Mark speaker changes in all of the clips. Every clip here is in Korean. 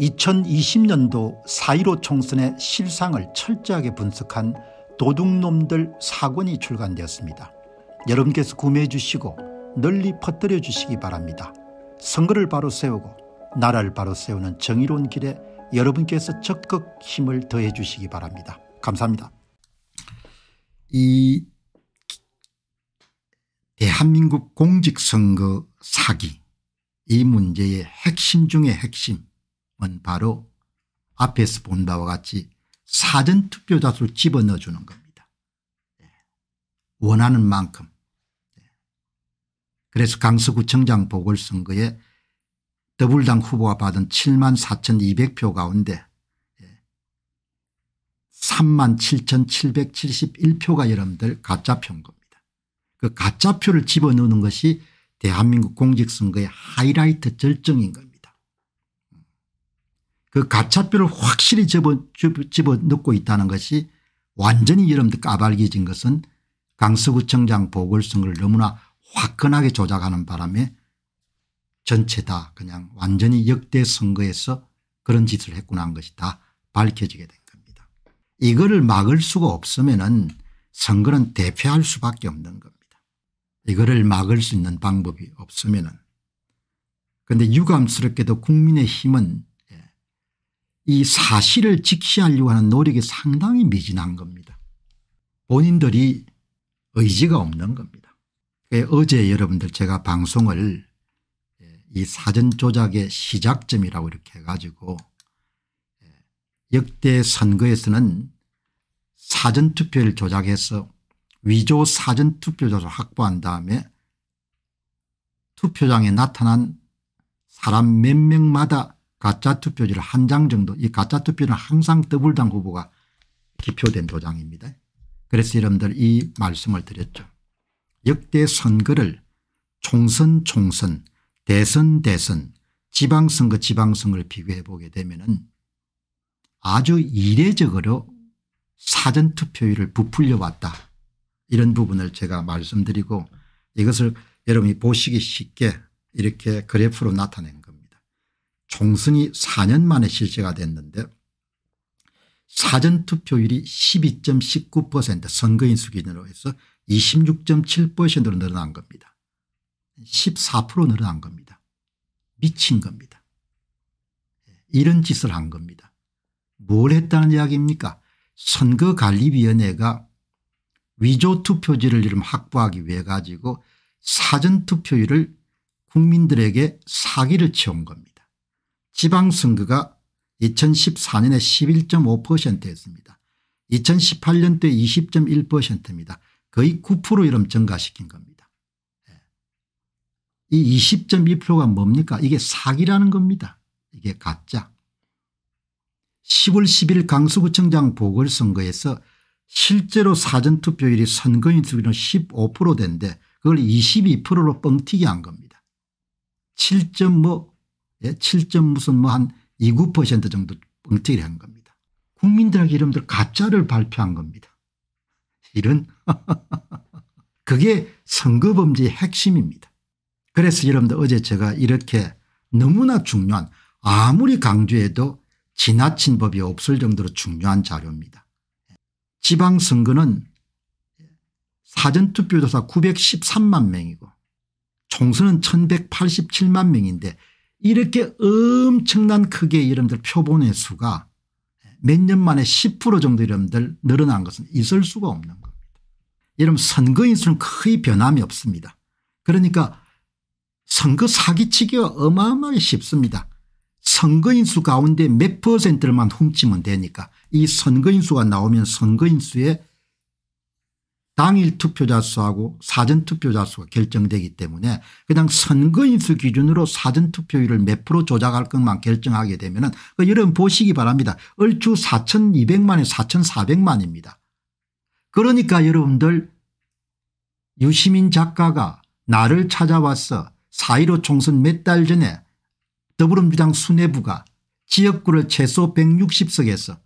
Speaker 1: 2020년도 4.15 총선의 실상을 철저하게 분석한 도둑놈들 사권이 출간되었습니다. 여러분께서 구매해 주시고 널리 퍼뜨려 주시기 바랍니다. 선거를 바로 세우고 나라를 바로 세우는 정의로운 길에 여러분께서 적극 힘을 더해 주시기 바랍니다. 감사합니다. 이 대한민국 공직선거 사기 이 문제의 핵심 중의 핵심 은 바로 앞에서 본 바와 같이 사전투표자수를 집어넣어 주는 겁니다. 예. 원하는 만큼. 예. 그래서 강서구청장 보궐선거에 더불당 후보가 받은 7만 4,200표 가운데 3만 예. 7,771표가 여러분들 가짜표인 겁니다. 그 가짜표를 집어넣는 것이 대한민국 공직선거의 하이라이트 절정인 겁니다. 그 가차표를 확실히 집어, 집어 넣고 있다는 것이 완전히 여러분들 까발기진 것은 강서구청장 보궐선거를 너무나 화끈하게 조작하는 바람에 전체 다 그냥 완전히 역대 선거에서 그런 짓을 했구나 한 것이 다 밝혀지게 된 겁니다. 이거를 막을 수가 없으면 선거는 대패할 수밖에 없는 겁니다. 이거를 막을 수 있는 방법이 없으면 은 그런데 유감스럽게도 국민의힘은 이 사실을 직시하려고 하는 노력이 상당히 미진한 겁니다. 본인들이 의지가 없는 겁니다. 어제 여러분들 제가 방송을 이 사전 조작의 시작점이라고 이렇게 해가지고 역대 선거에서는 사전투표를 조작해서 위조 사전투표조를 확보한 다음에 투표장에 나타난 사람 몇 명마다 가짜 투표지를 한 장 정도 이 가짜 투표는 항상 더블당 후보가 기표된 도장입니다. 그래서 여러분들 이 말씀을 드렸죠. 역대 선거를 총선 총선 대선 대선 지방선거 지방선거를 비교해 보게 되면 은 아주 이례적으로 사전투표율을 부풀려 왔다 이런 부분을 제가 말씀드리고 이것을 여러분이 보시기 쉽게 이렇게 그래프로 나타낸 총선이 4년 만에 실시가 됐는데 사전투표율이 12.19% 선거인 수준으로 기 해서 26.7%로 늘어난 겁니다. 14% 늘어난 겁니다. 미친 겁니다. 이런 짓을 한 겁니다. 뭘 했다는 이야기입니까 선거관리위원회가 위조투표지를 이름 확보하기 위해 가지고 사전투표율을 국민들에게 사기를 채운 겁니다. 지방선거가 2014년에 11.5%였습니다. 2018년도에 20.1%입니다. 거의 9% 이름 증가시킨 겁니다. 예. 이 20.2%가 뭡니까? 이게 사기라는 겁니다. 이게 가짜. 10월 1 0일 강서구청장 보궐선거에서 실제로 사전투표율이 선거인 수비는 15% 된데 그걸 22%로 뻥튀기 한 겁니다. 7. 뭐 7점 예, 무슨 뭐 한 2, 9% 정도 뻥튀기를 한 겁니다. 국민들에게 이름들 가짜를 발표한 겁니다. 이런 그게 선거범죄의 핵심입니다. 그래서 여러분들 어제 제가 이렇게 너무나 중요한 아무리 강조해도 지나친 법이 없을 정도로 중요한 자료입니다. 지방선거는 사전투표조사 913만 명이고 총선은 1187만 명인데 이렇게 엄청난 크기의 이름들 표본의 수가 몇 년 만에 10% 정도 이름들 늘어난 것은 있을 수가 없는 겁니다. 여러분 선거인 수는 거의 변함이 없습니다. 그러니까 선거 사기치기가 어마어마하게 쉽습니다. 선거인수 가운데 몇 퍼센트만 훔치면 되니까 이 선거인수가 나오면 선거인수의 당일 투표자 수하고 사전투표자 수가 결정되기 때문에 그냥 선거인수 기준으로 사전투표율을 몇 프로 조작할 것만 결정하게 되면 은 그 여러분 보시기 바랍니다. 얼추 4200만에 4400만입니다. 그러니까 여러분들 유시민 작가가 나를 찾아와서 4.15 총선 몇 달 전에 더불어민주당 수뇌부가 지역구를 최소 160석에서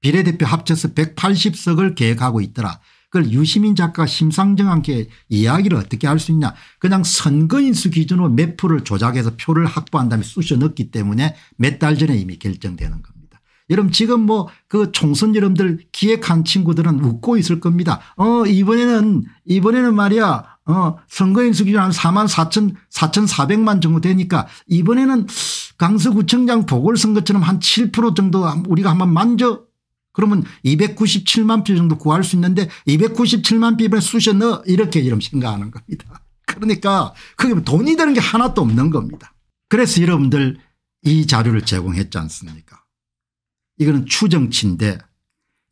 Speaker 1: 비례대표 합쳐서 180석을 계획하고 있더라. 그걸 유시민 작가 심상정 한께 이야기를 어떻게 할 수 있냐 그냥 선거인수 기준으로 몇 표를 조작해서 표를 확보한 다음에 쑤셔 넣기 때문에 몇 달 전에 이미 결정되는 겁니다. 여러분 지금 뭐 그 총선 여러분들 기획한 친구들은 웃고 있을 겁니다. 어 이번에는 이번에는 말이야 어, 선거인수 기준 한 4만 4천 4,400만 정도 되니까 이번에는 강서구청장 보궐선거처럼 한 7% 정도 우리가 한번 만져 그러면 297만 표 정도 구할 수 있는데 297만 표를 쑤셔 넣어 이렇게 이름 생각하는 겁니다. 그러니까 그게 뭐 돈이 되는 게 하나도 없는 겁니다. 그래서 여러분들 이 자료를 제공했지 않습니까 이거는 추정치인데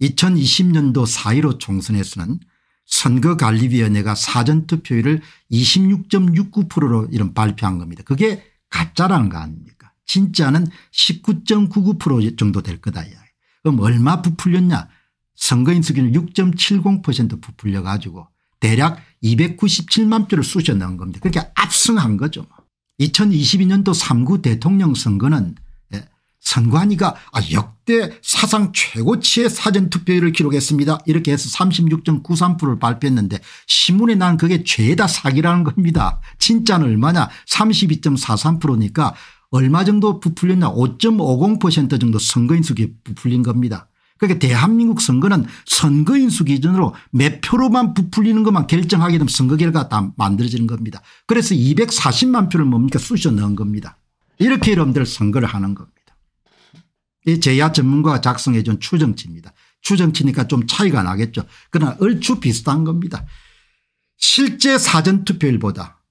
Speaker 1: 2020년도 4.15 총선에서는 선거관리위원회가 사전투표율을 26.69%로 이런 발표한 겁니다. 그게 가짜라는 거 아닙니까 진짜는 19.99% 정도 될 거다 이야 그럼 얼마 부풀렸냐 선거인 수기는 6.70% 부풀려 가지고 대략 297만 표를 쑤셔 넣은 겁니다. 그러니 압승한 거죠. 2022년도 뭐. 3구 대통령 선거는 예, 선관위가 아, 역대 사상 최고치의 사전투표율을 기록했습니다. 이렇게 해서 36.93%를 발표했는데 신문에 난 그게 죄다 사기라는 겁니다. 진짜는 얼마냐 32.43%니까 얼마 정도 부풀렸나5.50% 정도 선거인수기 부풀린 겁니다. 그러니까 대한민국 선거는 선거인수 기준으로 몇 표로만 부풀리는 것만 결정하게 되면 선거 결과가 다 만들어지는 겁니다. 그래서 240만 표를 뭡니까 쑤셔 넣은 겁니다. 이렇게 여러분들 선거를 하는 겁니다. 이 제야 전문가가 작성해 준 추정치입니다. 추정치니까 좀 차이가 나겠죠. 그러나 얼추 비슷한 겁니다. 실제 사전투표일보다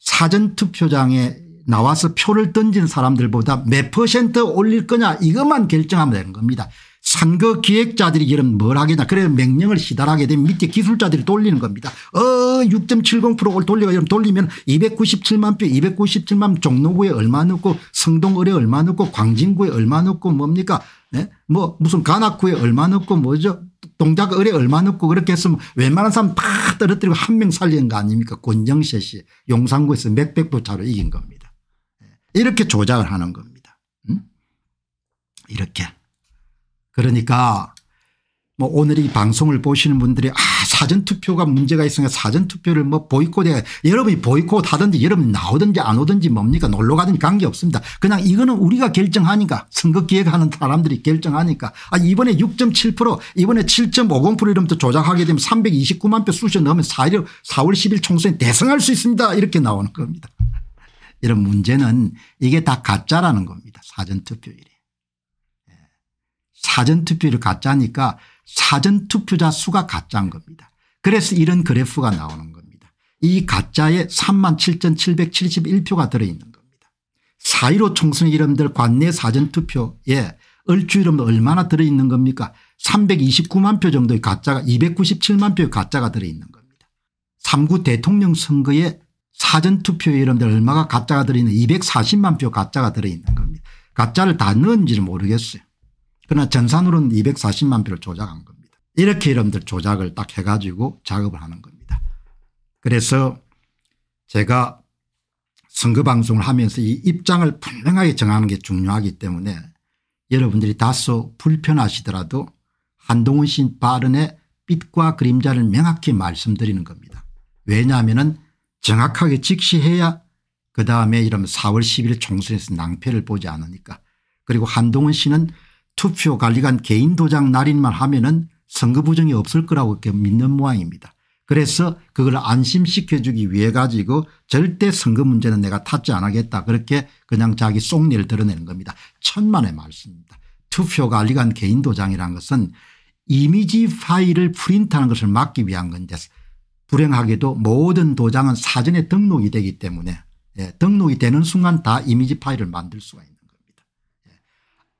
Speaker 1: 사전투표장에 나와서 표를 던진 사람들보다 몇 퍼센트 올릴 거냐 이것만 결정하면 되는 겁니다. 선거 기획자들이 이런 뭘 하겠냐 그래서 명령을 시달하게 되면 밑에 기술자들이 돌리는 겁니다. 어 6.70%를 돌리 돌리면 297만 표 297만 종로구에 얼마 넣고 성동을에 얼마 넣고 광진구에 얼마 넣고 뭡니까 네? 뭐 무슨 간악구에 얼마 넣고 뭐죠 동작을에 얼마 넣고 그렇게 했으면 뭐 웬만한 사람 다 떨어뜨리고 한 명 살리는 거 아닙니까 권정세 씨 용산구에서 몇백 표 차로 이긴 겁니다. 이렇게 조작을 하는 겁니다. 음? 이렇게. 그러니까 뭐 오늘 이 방송을 보시는 분들이 아 사전투표가 문제가 있으니까 사전투표를 뭐 보이콧해 여러분이 보이콧 하든지 여러분이 나오든지 안 오든지 뭡니까 놀러 가든지 관계없습니다. 그냥 이거는 우리가 결정하니까 선거 기획하는 사람들이 결정하니까 아 이번에 6.7% 이번에 7.50% 이러면 또 조작하게 되면 329만 표 쑤셔 넣으면 4월 10일 총선에 대성할 수 있습니다 이렇게 나오는 겁니다. 이런 문제는 이게 다 가짜라는 겁니다. 사전투표일이 예. 사전투표를 가짜니까 사전투표자 수가 가짜인 겁니다. 그래서 이런 그래프가 나오는 겁니다. 이 가짜에 37,771표가 들어있는 겁니다. 4.15 총선 이름들 관내 사전투표에 얼추 이름 얼마나 들어있는 겁니까 329만 표 정도의 가짜가 297만 표의 가짜가 들어있는 겁니다. 3구 대통령 선거에 사전투표에 여러들 얼마가 가짜가 들어있는 240만 표 가짜가 들어있는 겁니다. 가짜를 다 넣은지는 모르겠어요. 그러나 전산으로는 240만 표를 조작한 겁니다. 이렇게 여러분들 조작을 딱 해가지고 작업을 하는 겁니다. 그래서 제가 선거방송을 하면서 이 입장을 분명하게 정하는 게 중요하기 때문에 여러분들이 다소 불편하시더라도 한동훈 씨 발언의 빛과 그림자를 명확히 말씀드리는 겁니다. 왜냐하면 정확하게 직시해야 그다음에 이런 4월 10일 총선에서 낭패를 보지 않으니까 그리고 한동훈 씨는 투표 관리관 개인 도장 날인만 하면은 선거 부정이 없을 거라고 믿는 모양입니다. 그래서 그걸 안심시켜주기 위해 가지고 절대 선거 문제는 내가 탓지 안 하겠다 그렇게 그냥 자기 속내를 드러내는 겁니다. 천만의 말씀입니다. 투표 관리관 개인 도장이란 것은 이미지 파일을 프린트하는 것을 막기 위한 건데 불행하게도 모든 도장은 사전에 등록이 되기 때문에 예, 등록이 되는 순간 다 이미지 파일을 만들 수가 있는 겁니다. 예.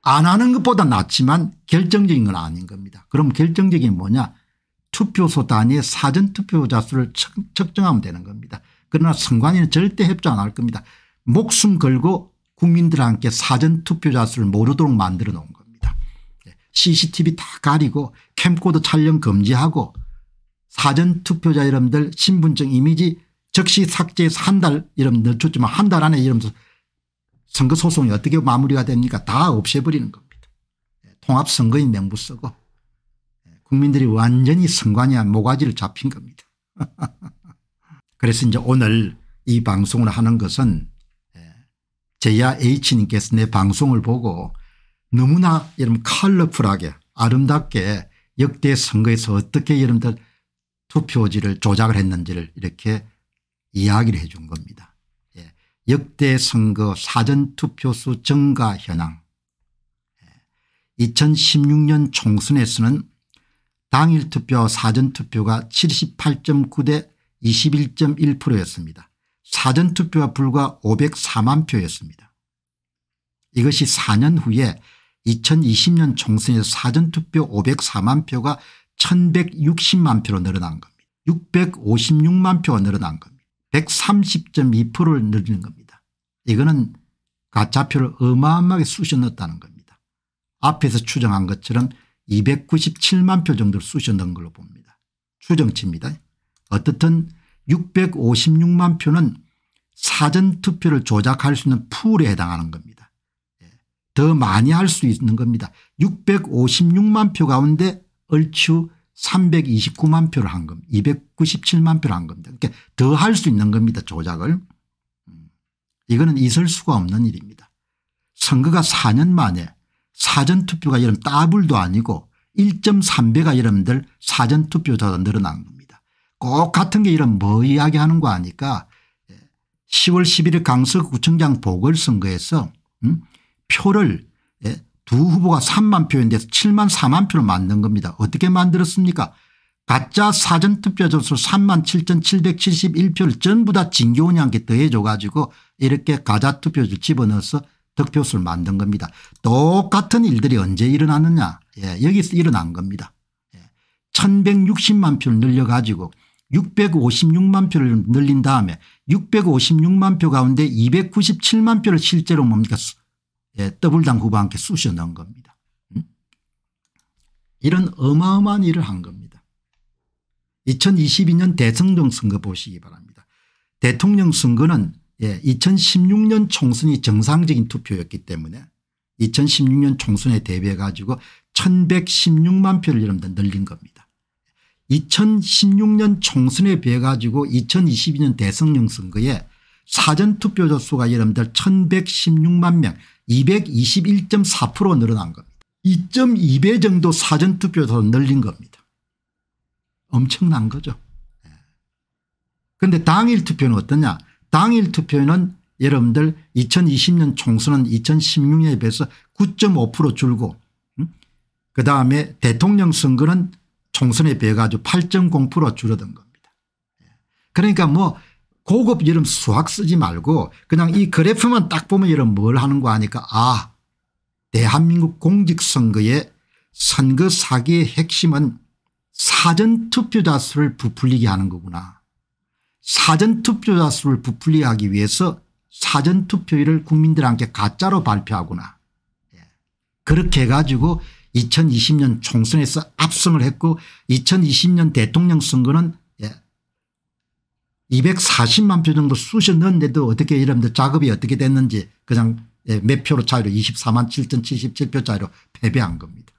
Speaker 1: 안 하는 것보다 낫지만 결정적인 건 아닌 겁니다. 그럼 결정적인 뭐냐 투표소 단위의 사전 투표자 수를 측, 정하면 되는 겁니다. 그러나 선관위는 절대 협조 안 할 겁니다. 목숨 걸고 국민들한테 사전 투표자 수를 모르도록 만들어 놓은 겁니다. 예. CCTV 다 가리고 캠코더 촬영 금지하고 사전투표자 여러분들 신분증 이미지 즉시 삭제해서 한달 여러분들 줬지만 한 달 안에 여러분들 선거 소송이 어떻게 마무리가 됩니까 다 없애버리는 겁니다. 예, 통합선거인 명부 쓰고 예, 국민들이 완전히 선관위와 모가지를 잡힌 겁니다. 그래서 이제 오늘 이 방송을 하는 것은 예, 제야 H님께서 내 방송을 보고 너무나 여러분 컬러풀하게 아름답게 역대 선거에서 어떻게 여러분들 투표지를 조작을 했는지를 이렇게 이야기를 해 준 겁니다. 예. 역대 선거 사전투표수 증가 현황 2016년 예. 총선에서는 당일 투표 사전투표가 78.9 대 21.1%였습니다. 사전투표가 불과 504만 표였습니다. 이것이 4년 후에 2020년 총선에서 사전투표 504만 표가 1160만 표로 늘어난 겁니다. 656만 표가 늘어난 겁니다. 130.2%를 늘리는 겁니다. 이거는 가짜표를 어마어마하게 쑤셔 넣었다는 겁니다. 앞에서 추정한 것처럼 297만 표 정도를 쑤셔 넣은 걸로 봅니다. 추정치입니다. 어떻든 656만 표는 사전투표를 조작할 수 있는 풀에 해당하는 겁니다. 예. 더 많이 할 수 있는 겁니다. 656만 표 가운데 얼추 329만 표를 한 겁니다. 297만 표를 한 겁니다. 그러니까 더할 수 있는 겁니다. 조작을. 음. 이거는 있을 수가 없는 일입니다. 선거가 4년 만에 사전투표가 여러분 따블도 아니고 1.3배가 여러분들 사전투표자가 늘어난 겁니다. 꼭 같은 게 이런 뭐 이야기하는 거 아니까 10월 예, 11일 강서구청장 보궐선거에서 음? 표를 두 후보가 3만 표인데 7만 4만 표를 만든 겁니다. 어떻게 만들었습니까 가짜 사전투표 점수 3만 7,771표를 전부 다 진교훈이한테 더해줘 가지고 이렇게 가짜 투표지를 집어넣어서 득표수를 만든 겁니다. 똑같은 일들이 언제 일어났느냐 예, 여기서 일어난 겁니다. 예, 1160만 표를 늘려가지고 656만 표를 늘린 다음에 656만 표 가운데 297만 표를 실제로 뭡니까 예, 더블당 후보 와 함께 쑤셔 넣은 겁니다. 음? 이런 어마어마한 일을 한 겁니다. 2022년 대통령 선거 보시기 바랍니다. 대통령 선거는 예, 2016년 총선이 정상적인 투표였기 때문에 2016년 총선에 대비해 가지고 1116만 표를 여러분들 늘린 겁니다. 2016년 총선에 비해 가지고 2022년 대통령 선거에 사전투표자 수가 여러분들 1116만 명221.4% 늘어난 겁니다. 2.2배 정도 사전투표에서 늘린 겁니다. 엄청난 거죠. 그런데 예. 당일 투표는 어떠냐 당일 투표는 여러분들 2020년 총선은 2016년에 비해서 9.5% 줄고 음? 그다음에 대통령 선거는 총선에 비해 가지고 8.0% 줄어든 겁니다. 예. 그러니까 뭐 고급 이름 수학 쓰지 말고 그냥 이 그래프만 딱 보면 이런 뭘 하는 거 아니까 아 대한민국 공직선거의 선거 사기의 핵심은 사전투표자 수를 부풀리게 하는 거구나. 사전투표자 수를 부풀리게 하기 위해서 사전투표일을 국민들한테 가짜로 발표하구나. 예. 그렇게 해가지고 2020년 총선에서 압승을 했고 2020년 대통령 선거는 240만 표 정도 쑤셨는데도 어떻게 이런데 작업이 어떻게 됐는지 그냥 예, 몇 표로 차이로 24만 7,077표 차이로 패배한 겁니다.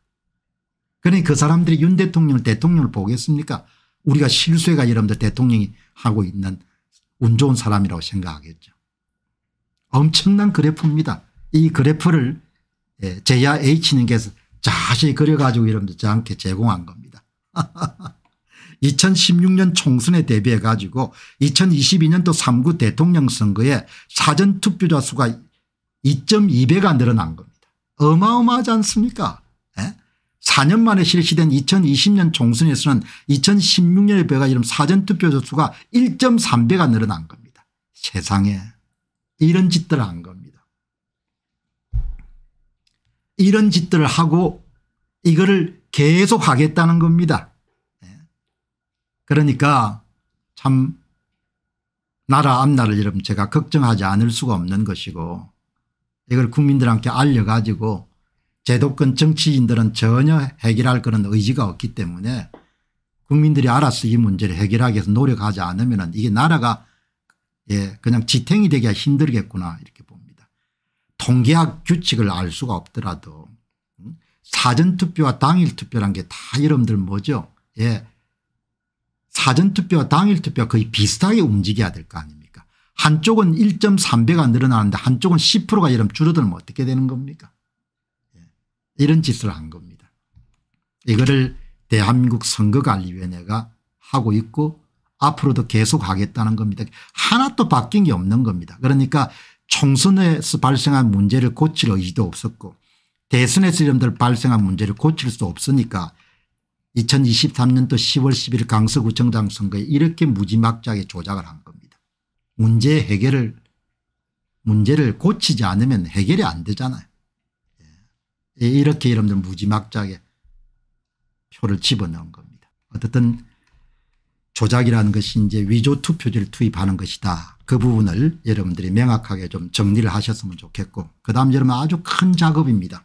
Speaker 1: 그러니 그 사람들이 윤 대통령을 대통령을 보겠습니까 우리가 실수해가 여러분들 대통령이 하고 있는 운 좋은 사람이라고 생각하겠죠. 엄청난 그래프입니다. 이 그래프를 예, 제야 H님께서 자세히 그려가지고 여러분들 저한테 제공한 겁니다. 2016년 총선에 대비해 가지고 2022년도 3구 대통령 선거에 사전투표자 수가 2.2배가 늘어난 겁니다. 어마어마하지 않습니까 4년 예? 만에 실시된 2020년 총선에서는 2016년에 배가 이런 사전투표자 수가 1.3배가 늘어난 겁니다. 세상에 이런 짓들을 한 겁니다. 이런 짓들을 하고 이거를 계속 하겠다는 겁니다. 그러니까 참 나라 앞날을 여러분 제가 걱정하지 않을 수가 없는 것이고 이걸 국민들한테 알려가지고 제도권 정치인들은 전혀 해결할 그런 의지가 없기 때문에 국민들이 알아서 이 문제를 해결하기 위해서 노력하지 않으면 이게 나라가 예, 그냥 지탱이 되기가 힘들겠구나 이렇게 봅니다. 통계학 규칙을 알 수가 없더라도 음? 사전투표와 당일투표란 게다 여러분들 뭐죠 예, 사전투표와 당일투표가 거의 비슷하게 움직여야 될 거 아닙니까 한쪽은 1.3배가 늘어나는데 한쪽은 10%가 이러면 줄어들면 어떻게 되는 겁니까 예. 이런 짓을 한 겁니다. 이거를 대한민국 선거관리위원회가 하고 있고 앞으로도 계속 하겠다는 겁니다. 하나도 바뀐 게 없는 겁니다. 그러니까 총선에서 발생한 문제를 고칠 의지도 없었고 대선에서 이름들 발생한 문제를 고칠 수 없으니까 2023년도 10월 10일 강서구청장 선거에 이렇게 무지막지하게 조작을 한 겁니다. 문제 해결을 문제를 고치지 않으면 해결이 안 되잖아요. 예. 예 이렇게 여러분들 무지막지하게 표를 집어넣은 겁니다. 어쨌든 조작이라는 것이 이제 위조 투표지를 투입하는 것이다. 그 부분을 여러분들이 명확하게 좀 정리를 하셨으면 좋겠고 그다음 여러분 아주 큰 작업입니다.